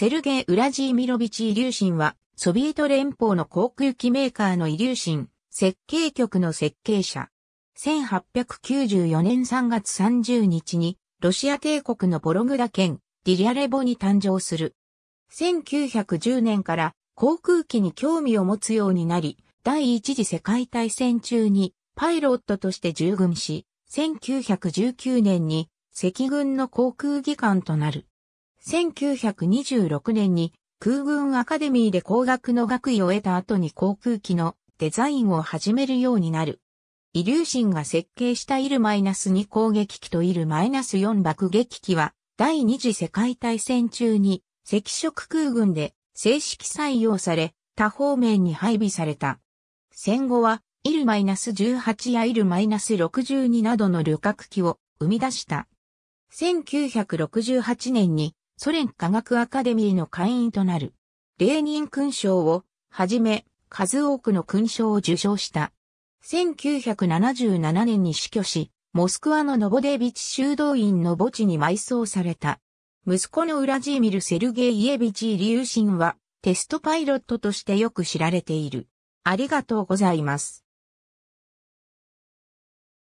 セルゲイ・ウラジーミロビチ・イリューシンは、ソビエト連邦の航空機メーカーのイリューシン、設計局の設計者。1894年3月30日に、ロシア帝国のボログダ県、ディリャレボに誕生する。1910年から航空機に興味を持つようになり、第一次世界大戦中にパイロットとして従軍し、1919年に赤軍の航空技官となる。1926年に空軍アカデミーで工学の学位を得た後に航空機のデザインを始めるようになる。イリューシンが設計したイル -2 攻撃機とイル -4 爆撃機は第二次世界大戦中に赤色空軍で正式採用され多方面に配備された。戦後はイル -18 やイル -62 などの旅客機を生み出した。1968年にソ連科学アカデミーの会員となる。レーニン勲章をはじめ数多くの勲章を受章した。1977年に死去し、モスクワのノボデービチ修道院の墓地に埋葬された。息子のウラジーミル・セルゲイ・イエビチー・リューシンはテストパイロットとしてよく知られている。ありがとうございます。